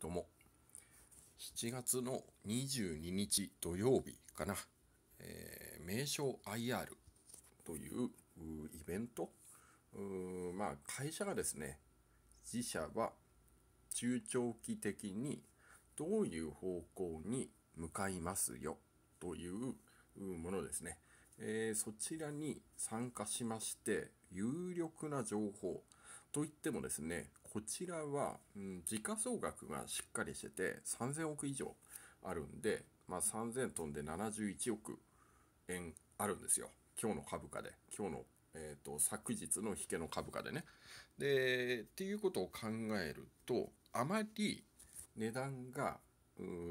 ども7月の22日土曜日かな、えー、名称 IR というイベントまあ会社がですね自社は中長期的にどういう方向に向かいますよというものですね、えー、そちらに参加しまして有力な情報といってもですねこちらは、うん、時価総額がしっかりしてて3000億以上あるんで、まあ、3000トンで71億円あるんですよ今日の株価で今日の、えーと、昨日の引けの株価でね。でっていうことを考えるとあまり値段が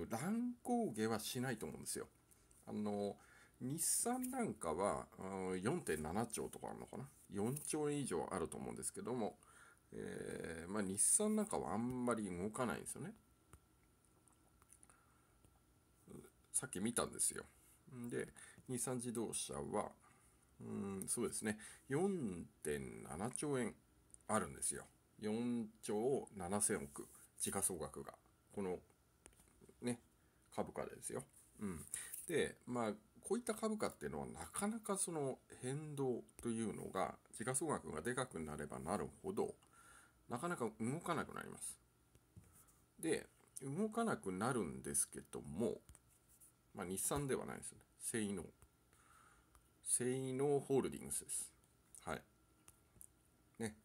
乱高下はしないと思うんですよ。あの日産なんかは4.7兆とかあるのかな4兆円以上あると思うんですけどもえー、まあ、日産なんかはあんまり動かないんですよね。さっき見たんですよ。で、日産自動車は、うん、そうですね、4.7兆円あるんですよ。4兆7000億、時価総額が。この、ね、株価ですよ。うん。で、まあ、こういった株価っていうのはなかなかその変動というのが時価総額がでかくなればなるほどなかなか動かなくなります。で、動かなくなるんですけども、まあ、日産ではないですよね。セイノー。ホールディングスです。はい。ね。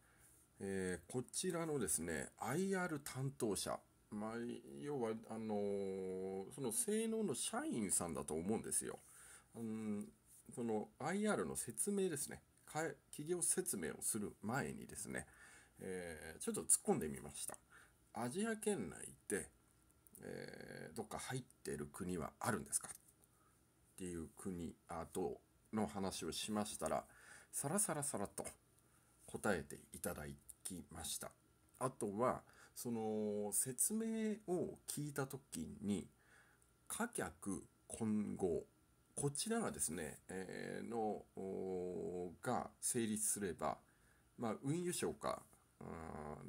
えー、こちらのですね、IR 担当者。まあ、要は、あのー、その性能の社員さんだと思うんですよ。うん、その IR の説明ですね。企業説明をする前にですね、えー、ちょっと突っ込んでみました。アジア圏内で、えー、どっか入ってる国はあるんですかっていう国あとの話をしましたらさらさらさらと答えていただきましたあとはその説明を聞いた時に貨客混合こちらがですね、えー、のが成立すれば、まあ、運輸省か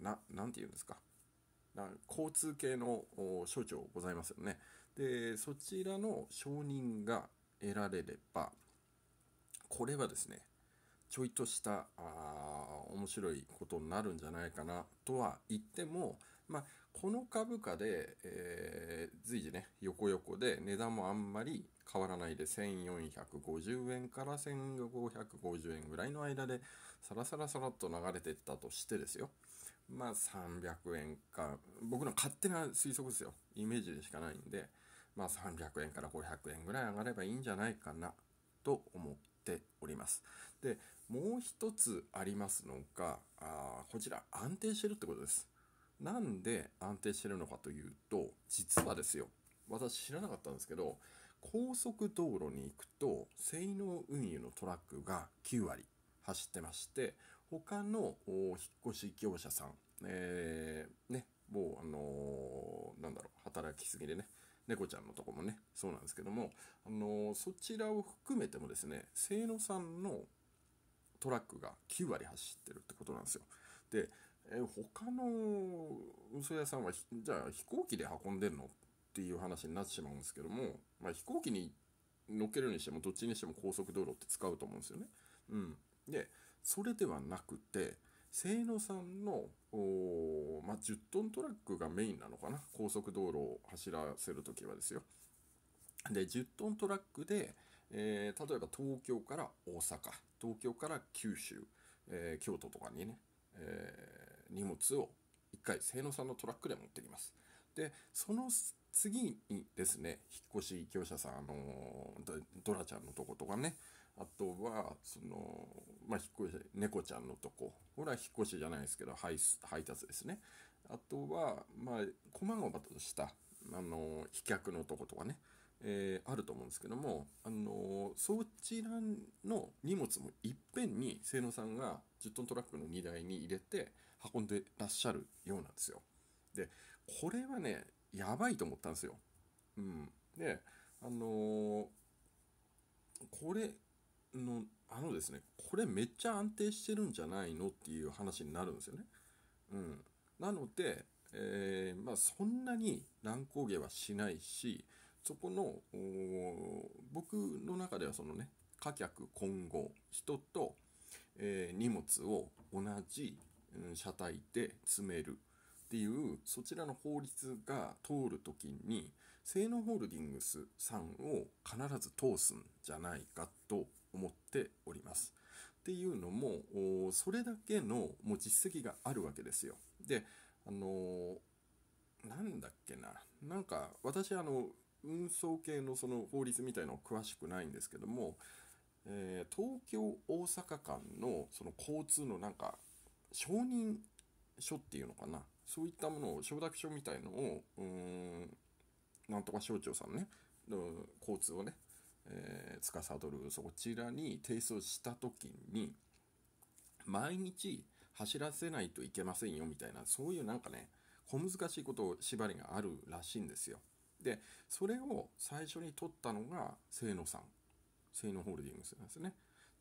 ななんて言うんですか交通系の省庁ございますよねでそちらの承認が得られればこれはですねちょいとしたあ面白いことになるんじゃないかなとは言っても、まあ、この株価で、えー、随時ね横横で値段もあんまり変わらないで1450円から1550円ぐらいの間でサラサラサラっと流れてったとしてですよまあ300円か僕の勝手な推測ですよイメージでしかないんでまあ300円から500円ぐらい上がればいいんじゃないかなと思っておりますでもう一つありますのがあこちら安定してるってことですなんで安定してるのかというと実はですよ私知らなかったんですけど高速道路に行くと西濃運輸のトラックが9割走ってまして他の引っ越し業者さん、えー、ねもうあのー、なんだろう働きすぎでね猫ちゃんのとこもねそうなんですけども、あのー、そちらを含めてもですね性能さんのトラックが9割走ってるってことなんですよ。で、えー、他の運送屋さんはじゃあ飛行機で運んでんのっていう話になってしまうんですけどもまあ、飛行機に乗っけるにしてもどっちにしても高速道路って使うと思うんですよね。うん、でそれではなくて清野さんの、まあ、10トントラックがメインなのかな高速道路を走らせる時はですよ。で10トントラックで、えー、例えば東京から大阪東京から九州、えー、京都とかにね、えー、荷物を1回清野さんのトラックで持ってきます。でその次にですね、引っ越し業者さん、あのドラちゃんのとことかね、あとは、その、まあ、引っ越し、猫ちゃんのとこ、これは引っ越しじゃないですけど、配配達ですね。あとは、まあ、細々とした、あの飛脚のとことかね、えー、あると思うんですけども、あのそちらの荷物もいっぺんに清野さんが10トントラックの荷台に入れて運んでらっしゃるようなんですよ。でこれはねやばいと思ったんですよ。うん、であのー、これのあのですねこれめっちゃ安定してるんじゃないのっていう話になるんですよね。うん、なので、えー、まあ、そんなに乱高下はしないしそこの僕の中ではそのね貨客混合人と、えー、荷物を同じ車体で詰めるっていうそちらの法律が通るときに性能ホールディングスさんを必ず通すんじゃないかと思っております。っていうのもそれだけのもう実績があるわけですよ。であのなんだっけななんか私あの運送系のその法律みたいの詳しくないんですけども、えー、東京大阪間のその交通のなんか承認書っていうのかなそういったものを承諾書みたいのをうんなんとか省庁さんね交通をね、えさ司るそちらに提出した時に毎日走らせないといけませんよみたいなそういうなんかね小難しいこと縛りがあるらしいんですよ。でそれを最初に取ったのが清野さん清野ホールディングスなんですね。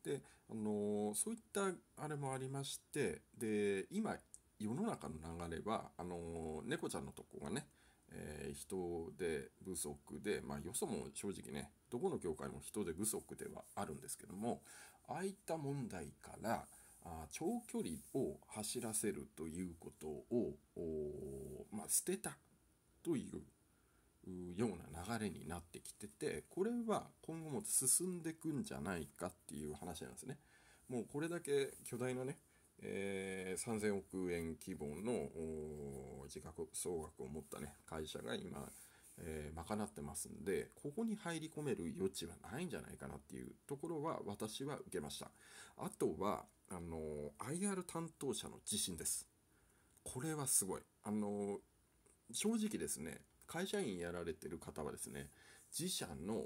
で、あのー、そういったあれもありましてで今世の中の流れはあの猫ちゃんのとこがね、えー、人手不足で、まあ、よそも正直ねどこの業界も人手不足ではあるんですけどもああいった問題からあ長距離を走らせるということを、まあ、捨てたというような流れになってきててこれは今後も進んでいくんじゃないかっていう話なんですね。もうこれだけ巨大なねえー、3000億円規模の自覚総額を持ったね、会社が今、えー、賄ってますんで、ここに入り込める余地はないんじゃないかなっていうところは私は受けました。あとは、あのー、IR 担当者の自信です。これはすごい。あのー、正直ですね、会社員やられてる方はですね、自社の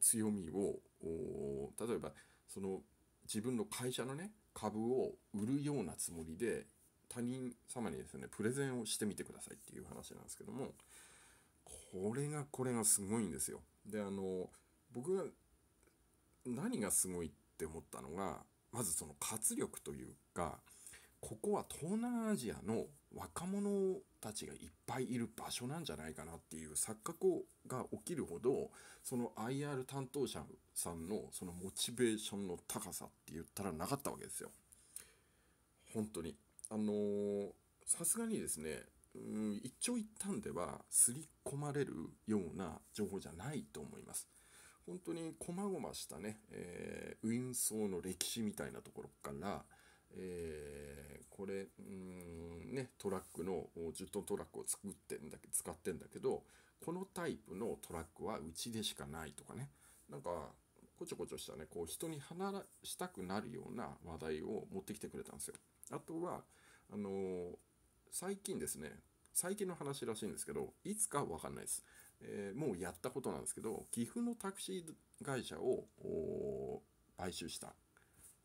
強みを、例えば、その自分の会社のね、株を売るようなつもりで他人様にですねプレゼンをしてみてくださいっていう話なんですけどもこれがこれがすごいんですよであの僕が何がすごいって思ったのがまずその活力というかここは東南アジアの若者たちがいっぱいいる場所なんじゃないかなっていう錯覚が起きるほどその IR 担当者さんのそのモチベーションの高さって言ったらなかったわけですよ。本当に。あのさすがにですねうん一長一短では刷り込まれるような情報じゃないと思います。本当に細々したね、えー、運送の歴史みたいなところからえー、これんねトラックの10トントラックを作ってんだけ使ってんだけどこのタイプのトラックはうちでしかないとかねなんかこちょこちょしたねこう人に話したくなるような話題を持ってきてくれたんですよ。あとはあのー、最近ですね最近の話らしいんですけどいつか分かんないです、えー、もうやったことなんですけど岐阜のタクシー会社を買収したっ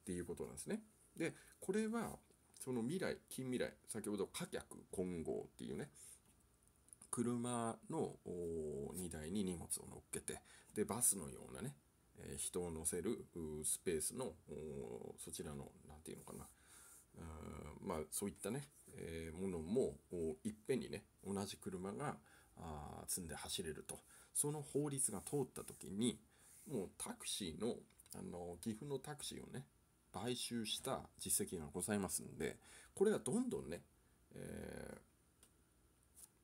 ていうことなんですね。でこれはその未来近未来先ほど火客混合っていうね車の荷台に荷物を乗っけてでバスのようなね人を乗せるスペースのそちらの何て言うのかなまあそういったね、えー、ものもいっぺんにね同じ車があ積んで走れるとその法律が通った時にもうタクシーのあの岐阜のタクシーをね買収した実績がございますんで、これがどんどんね、え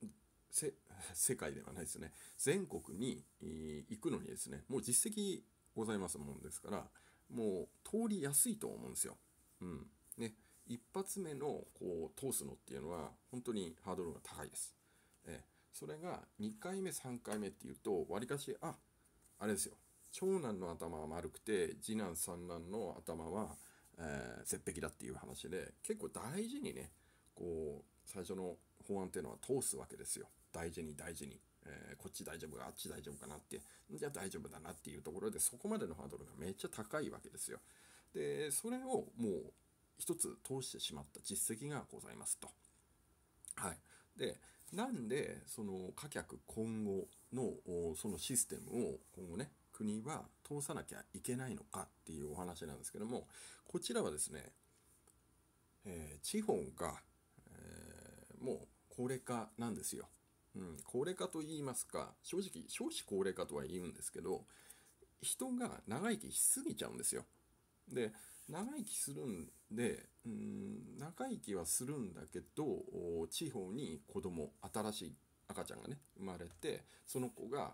ー、世界ではないですね、全国に行くのにですね、もう実績ございますもんですから、もう通りやすいと思うんですよ。うん。ね、一発目のこう通すのっていうのは、本当にハードルが高いです。えー、それが2回目、3回目っていうと、わりかし、あ、あれですよ、長男の頭は丸くて次男三男の頭は、えー、絶壁だっていう話で結構大事にねこう最初の法案っていうのは通すわけですよ大事に大事に、えー、こっち大丈夫かあっち大丈夫かなってじゃあ大丈夫だなっていうところでそこまでのハードルがめっちゃ高いわけですよでそれをもう一つ通してしまった実績がございますとはいでなんでその貨客今後のそのシステムを今後ね国は通さなきゃいけないのかっていうお話なんですけどもこちらはですね、えー、地方が、えー、もう高齢化なんですよ、うん、高齢化と言いますか正直少子高齢化とは言うんですけど人が長生きしすぎちゃうんですよで長生きするんでうん長生きはするんだけど地方に子供新しい赤ちゃんがね生まれてその子が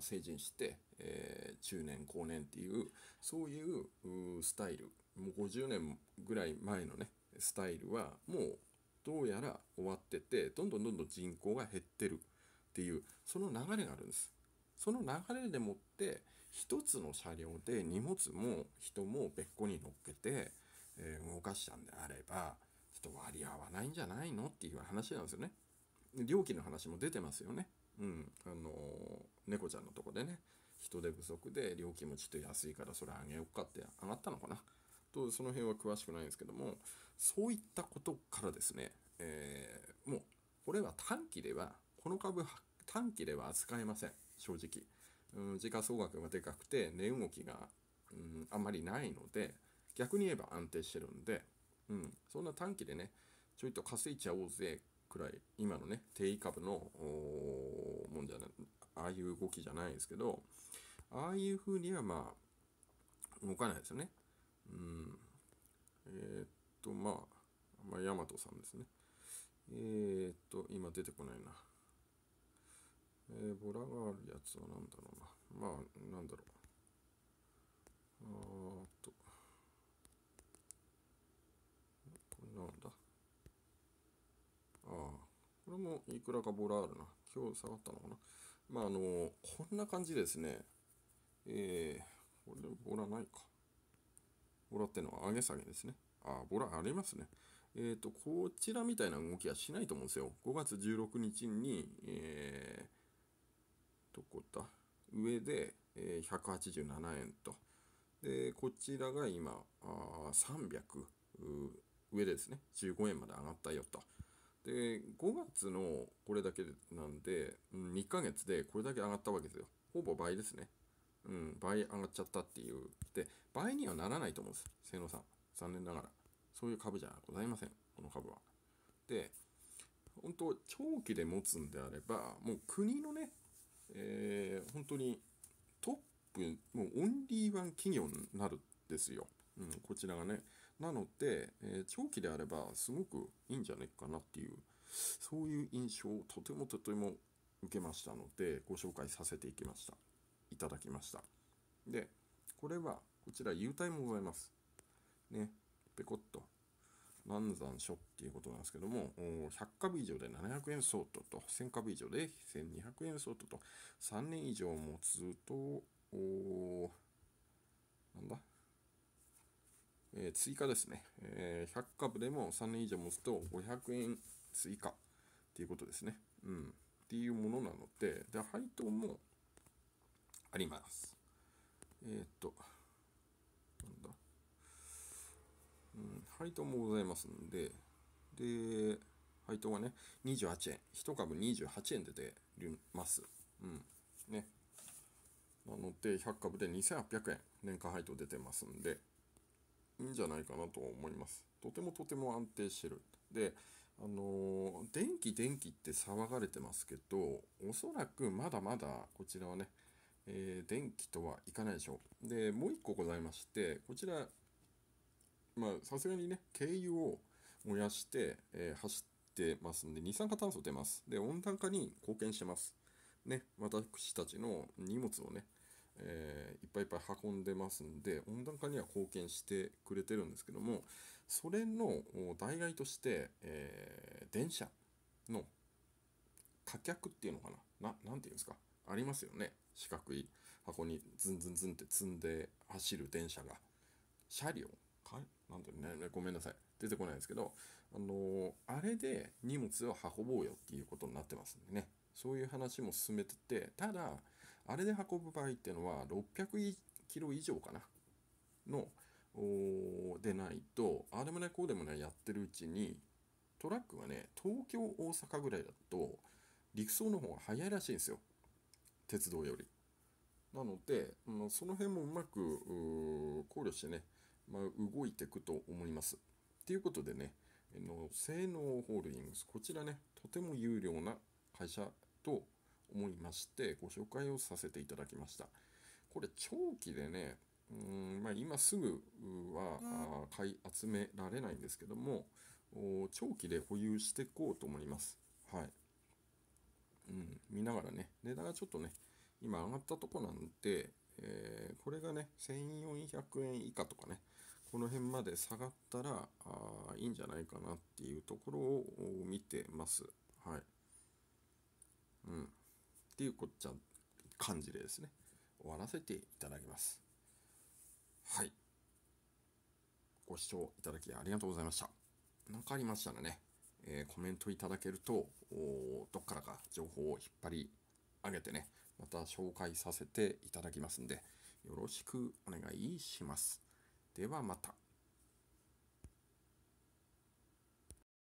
成人して、えー、中年後年っていうそういうスタイルもう50年ぐらい前のねスタイルはもうどうやら終わっててどんどんどんどん人口が減ってるっていうその流れがあるんです。その流れでもって一つの車両で荷物も人も別個に乗っけて、えー、動かしたんであればちょっと割り合わないんじゃないのっていう話なんですよね。料金の話も出てますよね。うん、あの猫ちゃんのとこでね人手不足で料金もちょっと安いからそれあげようかって上がったのかなとその辺は詳しくないんですけどもそういったことからですね、えー、もうこれは短期ではこの株短期では扱えません正直、うん、時価総額がでかくて値動きが、うん、あまりないので逆に言えば安定してるんで、うん、そんな短期でねちょいと稼いちゃおうぜくらい、今のね、定位株のもんじゃない、ああいう動きじゃないですけど、ああいうふうにはまあ、動かないですよね。うん。えー、っと、まあ、まあ、ヤマトさんですね。えー、っと、今出てこないな。えー、ボラがあるやつは何だろうな。まあ、なんだろう。あーっと。これなんだ。ああ。これもいくらかボラあるな。今日下がったのかな。まあ、あの、こんな感じですね。えー、これボラないか。ボラってのは上げ下げですね。ああ、ボラありますね。えっ、ー、と、こちらみたいな動きはしないと思うんですよ。5月16日に、えー、どこだ上で、えー、187円と。で、こちらが今、あ300上ですね。15円まで上がったよと。で5月のこれだけなんで、うん、2ヶ月でこれだけ上がったわけですよほぼ倍ですねうん倍上がっちゃったっていうで倍にはならないと思うんです性能さん残念ながらそういう株じゃございませんこの株はで本当長期で持つんであればもう国のね、えー、本当にトップもうオンリーワン企業になるんですよ、うん、こちらがねなので、えー、長期であればすごくいいんじゃないかなっていうそういう印象をとてもとても受けましたのでご紹介させていきましたいただきましたでこれはこちら優待もございますねペコッと南山書っていうことなんですけども、100株以上で700円相当と、1000株以上で1200円相当と、3年以上持つと、なんだえー、追加ですね、えー、100株でも3年以上持つと500円追加っていうことですね。うん。っていうものなので、で、配当もあります。えー、っと、なんだ。うん、配当もございますんで、で、配当はね、28円。1株28円で出ます。うん。ね。なので、100株で2800円。年間配当出てますんで、いいんじゃないかなと思います。とてもとても安定してる。で、あの電気電気って騒がれてますけど、おそらくまだまだこちらはね、えー、電気とはいかないでしょう。で、もう1個ございまして、こちら、まさすがにね、軽油を燃やして、えー、走ってますんで、二酸化炭素出ます。で、温暖化に貢献してます。ね、私たちの荷物をね、えー、いっぱいいっぱい運んでますんで温暖化には貢献してくれてるんですけどもそれの代替として、えー、電車の貨客っていうのかな何て言うんですかありますよね四角い箱にズンズンズンって積んで走る電車が車両かなんてうねごめんなさい出てこないですけど、あのー、あれで荷物を運ぼうよっていうことになってますんでねそういう話も進めててただあれで運ぶ場合っていうのは600キロ以上かなのでないとあれもねこうでもねやってるうちにトラックがね東京大阪ぐらいだと陸送の方が早いらしいんですよ鉄道より。なので、まあ、その辺もうまく考慮してね、まあ、動いていくと思います。ということでね、の性能ホールディングス、こちらね、とても有料な会社と思いましてご紹介をさせていただきましたこれ長期でねうんまあ、今すぐは買い集められないんですけども長期で保有していこうと思います。はい、うん、見ながらね値段がちょっとね今上がったとこなんで、えー、これがね1400円以下とかねこの辺まで下がったらあいいんじゃないかなっていうところを見てます。はい、うんていうこっちゃ感じでですね、終わらせていただきます。はい。ご視聴いただきありがとうございました。何かありましたらね、えー、コメントいただけると、どっからか情報を引っ張り上げてね、また紹介させていただきますんで、よろしくお願いします。ではまた。